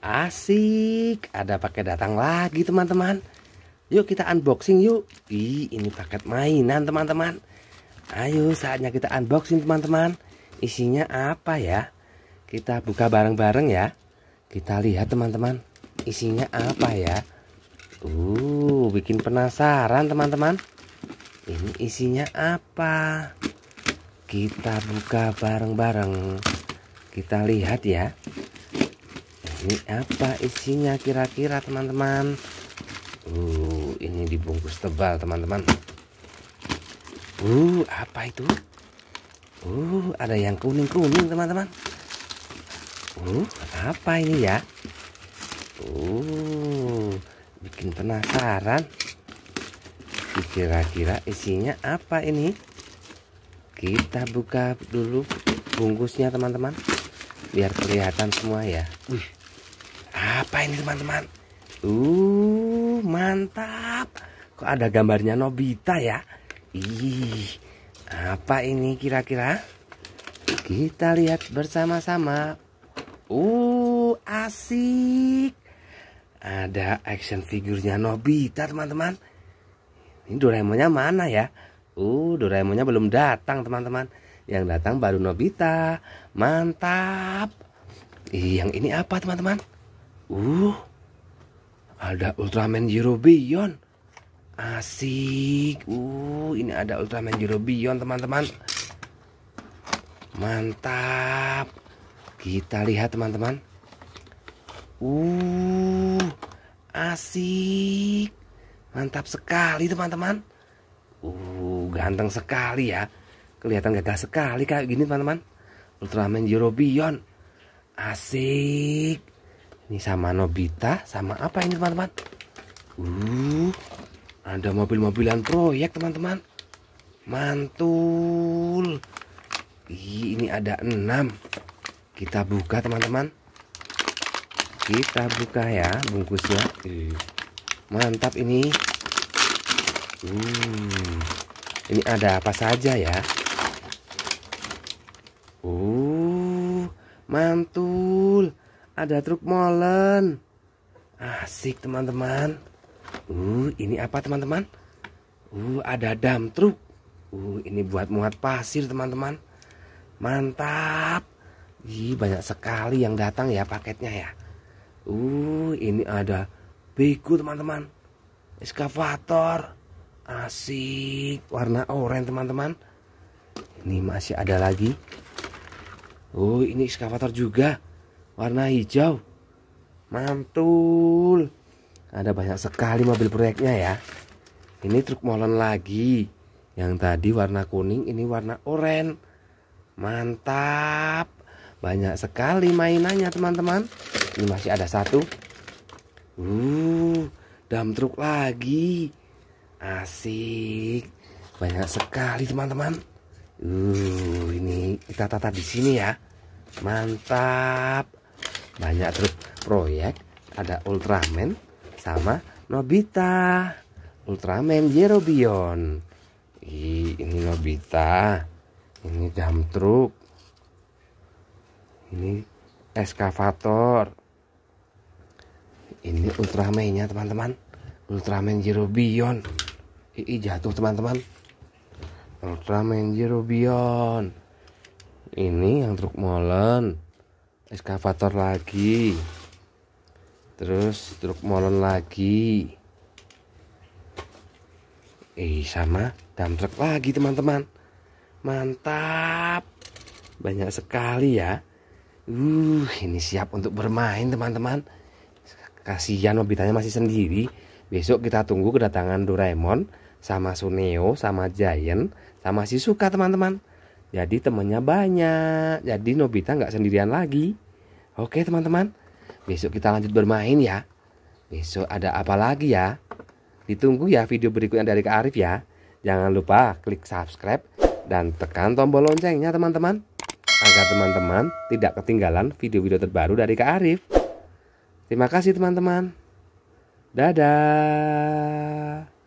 Asik, ada paket datang lagi teman-teman. Yuk kita unboxing yuk. Ih, ini paket mainan teman-teman. Ayo saatnya kita unboxing teman-teman. Isinya apa ya? Kita buka bareng-bareng ya. Kita lihat teman-teman. Isinya apa ya? Uh, bikin penasaran teman-teman. Ini isinya apa? Kita buka bareng-bareng. Kita lihat ya ini apa isinya kira-kira teman-teman uh ini dibungkus tebal teman-teman uh apa itu uh ada yang kuning-kuning teman-teman uh apa ini ya uh bikin penasaran kira-kira isinya apa ini kita buka dulu bungkusnya teman-teman biar kelihatan semua ya wih apa ini teman-teman? Uh, mantap. Kok ada gambarnya Nobita ya? Ih, apa ini kira-kira? Kita lihat bersama-sama. Uh, asik. Ada action figurnya Nobita, teman-teman. Ini Doraemonnya mana ya? Uh, Doraemonnya belum datang, teman-teman. Yang datang baru Nobita. Mantap. Ih, yang ini apa, teman-teman? Uh, ada Ultraman Zero Beyond. Asik. Uh, ini ada Ultraman Zero Beyond, teman-teman. Mantap. Kita lihat, teman-teman. Uh, asik. Mantap sekali, teman-teman. Uh, ganteng sekali ya. Kelihatan gagah sekali kayak gini, teman-teman. Ultraman Zero Beyond. Asik. Ini sama Nobita, sama apa ini teman-teman? Uh, ada mobil-mobilan proyek teman-teman. Mantul. Ih, ini ada 6. Kita buka teman-teman. Kita buka ya bungkusnya. Eh, mantap ini. Uh, ini ada apa saja ya? Uh, mantul ada truk molen. Asik teman-teman. Uh, ini apa teman-teman? Uh, ada dam truk. Uh, ini buat muat pasir teman-teman. Mantap. Ih, banyak sekali yang datang ya paketnya ya. Uh, ini ada beku teman-teman. Eskavator. Asik, warna oranye teman-teman. Ini masih ada lagi. Oh, ini eskavator juga warna hijau mantul ada banyak sekali mobil proyeknya ya ini truk molen lagi yang tadi warna kuning ini warna oranye mantap banyak sekali mainannya teman-teman ini masih ada satu uh dam truk lagi asik banyak sekali teman-teman uh ini kita tata di sini ya mantap banyak terus proyek ada Ultraman sama Nobita Ultraman Jerobion, ini Nobita ini dam truk ini eskavator ini Ultraman-nya teman-teman Ultraman Jerobion, Beyond jatuh teman-teman Ultraman Jerobion, ini yang truk molen eskavator lagi terus truk molen lagi eh sama dump truck lagi teman-teman mantap banyak sekali ya uh ini siap untuk bermain teman-teman kasihan mobilnya masih sendiri besok kita tunggu kedatangan Doraemon sama Suneo sama Giant sama si Suka teman-teman jadi temannya banyak. Jadi Nobita nggak sendirian lagi. Oke teman-teman. Besok kita lanjut bermain ya. Besok ada apa lagi ya? Ditunggu ya video berikutnya dari Kak Arif ya. Jangan lupa klik subscribe dan tekan tombol loncengnya teman-teman. Agar teman-teman tidak ketinggalan video-video terbaru dari Kak Arif. Terima kasih teman-teman. Dadah.